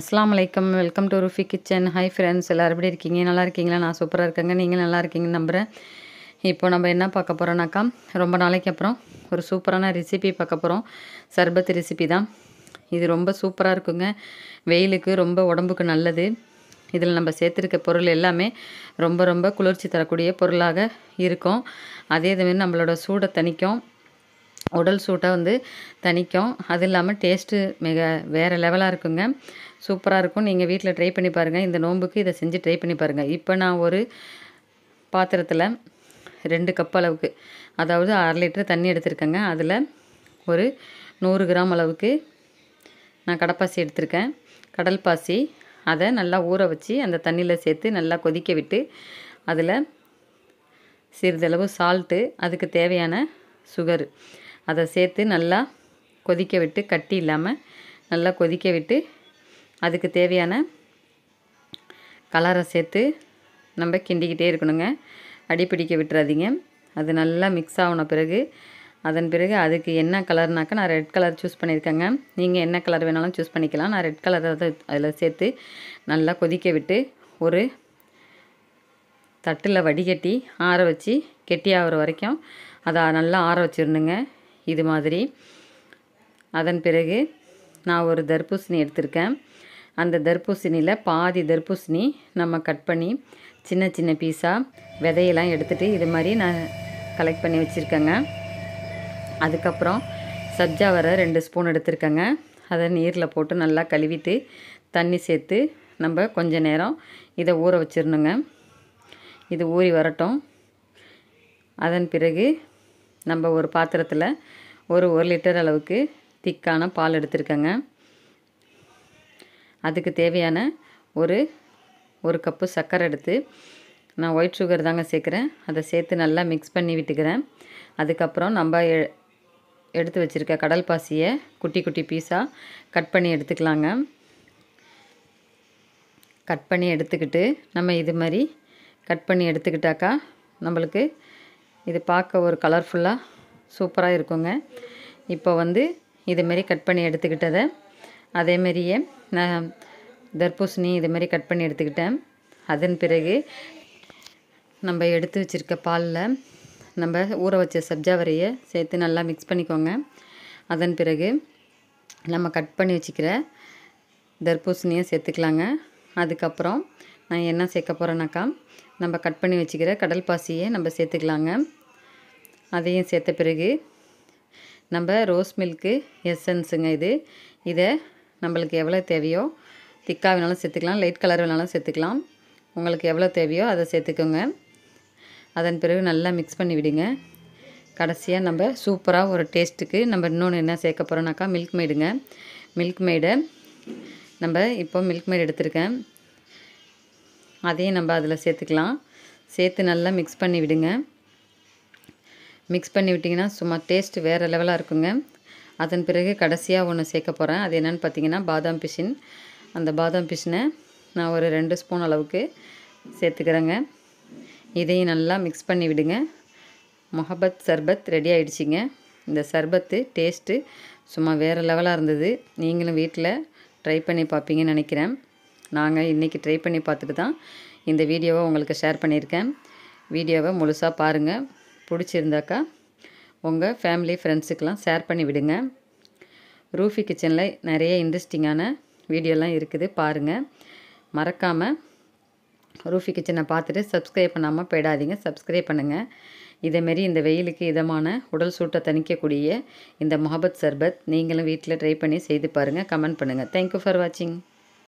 அஸ்லாம் வலைக்கம் welcome to Rufi kitchen hi friends எல்லோரும் எப்படி இருக்கீங்க நல்லா இருக்கீங்களா நான் சூப்பராக இருக்கேங்க நீங்கள் நல்லா இருக்கீங்கன்னு நம்புகிறேன் இப்போ நம்ம என்ன பார்க்க போகிறோன்னாக்கா ரொம்ப நாளைக்கு அப்புறம் ஒரு சூப்பரான ரெசிபி பார்க்க போகிறோம் சர்பத் ரெசிபி தான் இது ரொம்ப சூப்பராக இருக்குங்க வெயிலுக்கு ரொம்ப உடம்புக்கு நல்லது இதில் நம்ம சேர்த்துருக்க பொருள் எல்லாமே ரொம்ப ரொம்ப குளிர்ச்சி தரக்கூடிய பொருளாக இருக்கும் அதே இதுமாரி நம்மளோட சூடை தணிக்கும் உடல் சூட்டை வந்து தணிக்கும் அது இல்லாமல் டேஸ்ட்டு மிக வேறு லெவலாக இருக்குங்க சூப்பராக இருக்கும் நீங்கள் வீட்டில் ட்ரை பண்ணி பாருங்கள் இந்த நோம்புக்கு இதை செஞ்சு ட்ரை பண்ணி பாருங்கள் இப்போ நான் ஒரு பாத்திரத்தில் ரெண்டு கப் அளவுக்கு அதாவது அரை லிட்டர் தண்ணி எடுத்திருக்கேங்க அதில் ஒரு நூறு கிராம் அளவுக்கு நான் கடப்பாசி எடுத்திருக்கேன் கடல் பாசி அதை நல்லா ஊற வச்சு அந்த தண்ணியில் சேர்த்து நல்லா கொதிக்க விட்டு அதில் சிறிதளவு சால்ட்டு அதுக்கு தேவையான சுகரு அதை சேர்த்து நல்லா கொதிக்க விட்டு கட்டி இல்லாமல் நல்லா கொதிக்க விட்டு அதுக்கு தேவையான கலரை சேர்த்து நம்ம கிண்டிக்கிட்டே இருக்கணுங்க அடிப்பிடிக்க விட்டுறாதீங்க அது நல்லா மிக்ஸ் ஆகின பிறகு அதன் பிறகு அதுக்கு என்ன கலர்னாக்கா நான் ரெட் கலர் சூஸ் பண்ணியிருக்கேங்க நீங்கள் என்ன கலர் வேணாலும் சூஸ் பண்ணிக்கலாம் நான் ரெட் கலர் அதில் சேர்த்து நல்லா கொதிக்க விட்டு ஒரு தட்டில் வடிகட்டி ஆற வச்சு கெட்டி ஆகிற வரைக்கும் அதை நல்லா ஆற வச்சிடணுங்க இது மாதிரி அதன் பிறகு நான் ஒரு தர்பூசணி எடுத்திருக்கேன் அந்த தர்பூசணியில் பாதி தர்பூசணி நம்ம கட் பண்ணி சின்ன சின்ன பீஸாக விதையெல்லாம் எடுத்துகிட்டு இது மாதிரி நான் கலெக்ட் பண்ணி வச்சுருக்கேங்க அதுக்கப்புறம் சப்ஜா வர ரெண்டு ஸ்பூன் எடுத்திருக்கேங்க அதை நீரில் போட்டு நல்லா கழுவிட்டு தண்ணி சேர்த்து நம்ம கொஞ்ச நேரம் இதை ஊற வச்சிடணுங்க இது ஊறி வரட்டும் அதன் பிறகு நம்ம ஒரு பாத்திரத்தில் ஒரு ஒரு லிட்டர் அளவுக்கு திக்கான பால் எடுத்திருக்கேங்க அதுக்கு தேவையான ஒரு ஒரு கப்பு சர்க்கரை எடுத்து நான் ஒயிட் சுகர் தாங்க சேர்க்குறேன் அதை சேர்த்து நல்லா மிக்ஸ் பண்ணி விட்டுக்கிறேன் அதுக்கப்புறம் நம்ம எடுத்து வச்சுருக்க கடல் பாசியை குட்டி குட்டி பீஸாக கட் பண்ணி எடுத்துக்கலாங்க கட் பண்ணி எடுத்துக்கிட்டு நம்ம இது மாதிரி கட் பண்ணி எடுத்துக்கிட்டாக்கா நம்மளுக்கு இது பார்க்க ஒரு கலர்ஃபுல்லாக சூப்பராக இருக்குங்க இப்போ வந்து இதுமாரி கட் பண்ணி எடுத்துக்கிட்டதை அதேமாரியே நான் தர்பூசணி இதுமாரி கட் பண்ணி எடுத்துக்கிட்டேன் அதன் பிறகு நம்ம எடுத்து வச்சுருக்க பாலில் நம்ம ஊற வச்ச சப்ஜாவரியை சேர்த்து நல்லா மிக்ஸ் பண்ணிக்கோங்க அதன் பிறகு நம்ம கட் பண்ணி வச்சுக்கிற தர்பூசணியை சேர்த்துக்கலாங்க அதுக்கப்புறம் நான் என்ன சேர்க்க போகிறேன்னாக்கா நம்ம கட் பண்ணி வச்சுக்கிற கடல் பாசியை நம்ம சேர்த்துக்கலாங்க அதையும் சேர்த்த பிறகு நம்ம ரோஸ் மில்க்கு எசன்ஸுங்க இது இதை நம்மளுக்கு எவ்வளோ தேவையோ திக்காக வேணாலும் சேர்த்துக்கலாம் லைட் கலர் வேணாலும் சேர்த்துக்கலாம் உங்களுக்கு எவ்வளோ தேவையோ அதை சேர்த்துக்கோங்க அதன் பிறகு நல்லா மிக்ஸ் பண்ணி விடுங்க கடைசியாக நம்ம சூப்பராக ஒரு டேஸ்ட்டுக்கு நம்ம இன்னொன்று என்ன சேர்க்க போகிறோம்னாக்கா மில்க் மேடுங்க மில்க் மேடை நம்ம இப்போ மில்க் மேட் எடுத்திருக்கேன் அதையும் நம்ம அதில் சேர்த்துக்கலாம் சேர்த்து நல்லா மிக்ஸ் பண்ணி விடுங்க மிக்ஸ் பண்ணி விட்டிங்கன்னா சும்மா டேஸ்ட் வேறு லெவலாக இருக்குங்க அதன் பிறகு கடைசியாக ஒன்று சேர்க்க போகிறேன் அது என்னென்னு பார்த்தீங்கன்னா பாதாம் பிஷின் அந்த பாதாம் பிஷினை நான் ஒரு ரெண்டு ஸ்பூன் அளவுக்கு சேர்த்துக்கிறேங்க இதையும் நல்லா மிக்ஸ் பண்ணி விடுங்க மொஹபத் சர்பத் ரெடி ஆகிடுச்சிங்க இந்த சர்பத்து டேஸ்ட்டு சும்மா வேறு லெவலாக இருந்தது நீங்களும் வீட்டில் ட்ரை பண்ணி பார்ப்பீங்கன்னு நினைக்கிறேன் நாங்கள் இன்றைக்கி ட்ரை பண்ணி பார்த்துட்டு தான் இந்த வீடியோவை உங்களுக்கு ஷேர் பண்ணியிருக்கேன் வீடியோவை முழுசாக பாருங்கள் பிடிச்சிருந்தாக்கா உங்கள் ஃபேமிலி ஃப்ரெண்ட்ஸுக்கெலாம் ஷேர் பண்ணி விடுங்க ரூஃபி கிச்சனில் நிறைய இன்ட்ரெஸ்டிங்கான வீடியோலாம் இருக்குது பாருங்கள் மறக்காமல் ரூஃபி கிச்சனை பார்த்துட்டு சப்ஸ்கிரைப் பண்ணாமல் போயிடாதீங்க சப்ஸ்கிரைப் பண்ணுங்கள் இதேமாரி இந்த வெயிலுக்கு இதமான உடல் சூட்டை தணிக்கக்கூடிய இந்த மொஹபத் சர்பத் நீங்களும் வீட்டில் ட்ரை பண்ணி செய்து பாருங்கள் கமெண்ட் பண்ணுங்கள் தேங்க்யூ ஃபார் வாட்சிங்